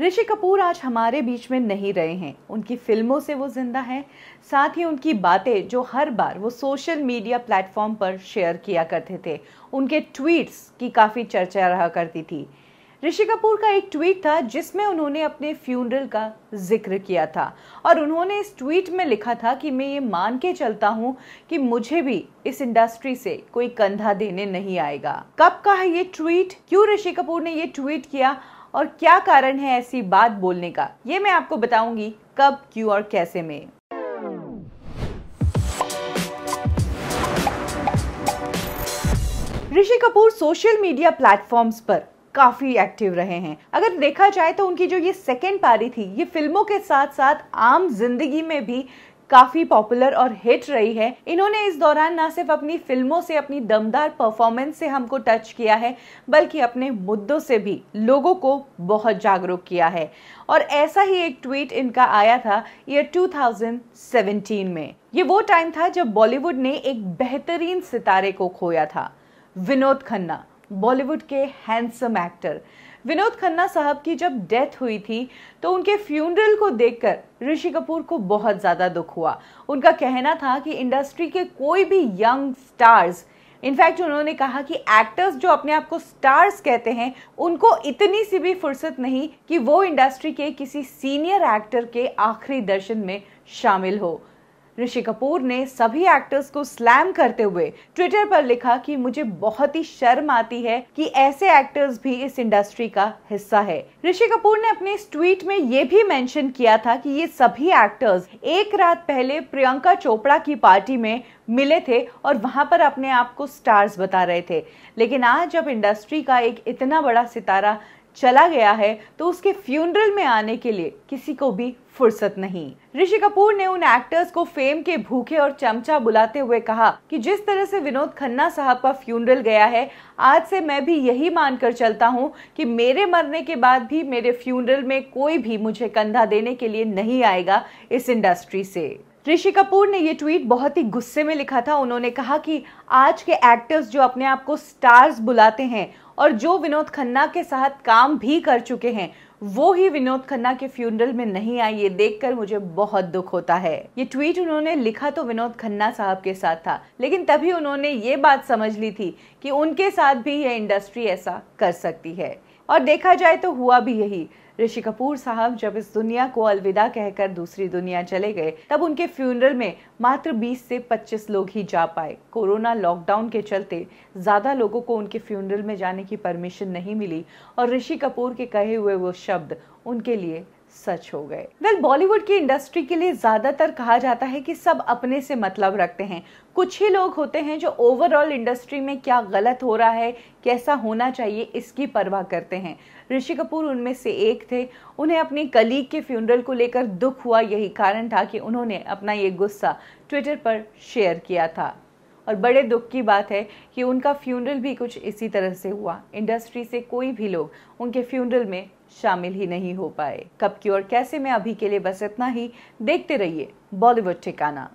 ऋषि कपूर आज हमारे बीच में नहीं रहे हैं उनकी फिल्मों से वो जिंदा हैं साथ ही उनकी बातें जो हर बार वो सोशल मीडिया प्लेटफॉर्म पर शेयर किया करते थे उनके ट्वीट्स की काफ़ी चर्चा रहा करती थी ऋषि कपूर का एक ट्वीट था जिसमें उन्होंने अपने फ्यूनरल का जिक्र किया था और उन्होंने इस ट्वीट में लिखा था कि मैं ये मान के चलता हूँ कि मुझे भी इस इंडस्ट्री से कोई कंधा देने नहीं आएगा कब का है ये ट्वीट क्यों ऋषि कपूर ने ये ट्वीट किया और क्या कारण है ऐसी बात बोलने का ये मैं आपको बताऊंगी कब क्यों और कैसे में Rishi Kapoor social media platforms पर काफ़ी एक्टिव रहे हैं अगर देखा जाए तो उनकी जो ये सेकेंड पारी थी ये फिल्मों के साथ साथ आम जिंदगी में भी काफी पॉपुलर और हिट रही है इन्होंने इस दौरान न सिर्फ अपनी फिल्मों से अपनी दमदार परफॉर्मेंस से हमको टच किया है बल्कि अपने मुद्दों से भी लोगों को बहुत जागरूक किया है और ऐसा ही एक ट्वीट इनका आया था ईयर 2017 में ये वो टाइम था जब बॉलीवुड ने एक बेहतरीन सितारे को खोया था विनोद खन्ना बॉलीवुड के हैंडसम एक्टर विनोद खन्ना साहब की जब डेथ हुई थी तो उनके फ्यूनरल को देखकर ऋषि कपूर को बहुत ज़्यादा दुख हुआ उनका कहना था कि इंडस्ट्री के कोई भी यंग स्टार्स इनफैक्ट उन्होंने कहा कि एक्टर्स जो अपने आप को स्टार्स कहते हैं उनको इतनी सी भी फुर्सत नहीं कि वो इंडस्ट्री के किसी सीनियर एक्टर के आखिरी दर्शन में शामिल हो ऋषि कपूर ने सभी एक्टर्स को स्लैम करते हुए ट्विटर पर लिखा कि मुझे बहुत ही शर्म आती है कि ऐसे एक्टर्स भी इस इंडस्ट्री का हिस्सा है ऋषि कपूर ने अपने ट्वीट में ये भी मेंशन किया था कि ये सभी एक्टर्स एक रात पहले प्रियंका चोपड़ा की पार्टी में मिले थे और वहां पर अपने आप को स्टार्स बता रहे थे लेकिन आज जब इंडस्ट्री का एक इतना बड़ा सितारा चला गया है तो उसके फ्यूनरल में आने के लिए किसी को भी फुर्सत नहीं ऋषि कपूर ने उन एक्टर्स को फेम के भूखे और चमचा बुलाते हुए कहा कि जिस तरह से विनोद खन्ना साहब का फ्यूनरल गया है आज से मैं भी यही मानकर चलता हूँ कि मेरे मरने के बाद भी मेरे फ्यूनरल में कोई भी मुझे कंधा देने के लिए नहीं आएगा इस इंडस्ट्री से ऋषि कपूर ने ये ट्वीट बहुत ही गुस्से में लिखा था उन्होंने कहा कि आज के एक्टर्स जो अपने आप को स्टार्स बुलाते हैं और जो विनोद खन्ना के साथ काम भी कर चुके हैं वो ही विनोद खन्ना के फ्यूनरल में नहीं आई ये देखकर मुझे बहुत दुख होता है ये ट्वीट उन्होंने लिखा तो विनोद खन्ना साहब के साथ था लेकिन तभी उन्होंने ये बात समझ ली थी कि उनके साथ भी यह इंडस्ट्री ऐसा कर सकती है और देखा जाए तो हुआ भी यही ऋषि कपूर साहब जब इस दुनिया को अलविदा कहकर दूसरी दुनिया चले गए तब उनके फ्यूनरल में मात्र 20 से 25 लोग ही जा पाए कोरोना लॉकडाउन के चलते ज़्यादा लोगों को उनके फ्यूनरल में जाने की परमिशन नहीं मिली और ऋषि कपूर के कहे हुए वो शब्द उनके लिए सच हो गए वेल well, बॉलीवुड की इंडस्ट्री के लिए ज़्यादातर कहा जाता है कि सब अपने से मतलब रखते हैं कुछ ही लोग होते हैं जो ओवरऑल इंडस्ट्री में क्या गलत हो रहा है कैसा होना चाहिए इसकी परवाह करते हैं ऋषि कपूर उनमें से एक थे उन्हें अपनी कलीग के फ्यूनरल को लेकर दुख हुआ यही कारण था कि उन्होंने अपना ये गुस्सा ट्विटर पर शेयर किया था और बड़े दुख की बात है कि उनका फ्यूनरल भी कुछ इसी तरह से हुआ इंडस्ट्री से कोई भी लोग उनके फ्यूनरल में शामिल ही नहीं हो पाए कब की और कैसे में अभी के लिए बस इतना ही देखते रहिए बॉलीवुड ठिकाना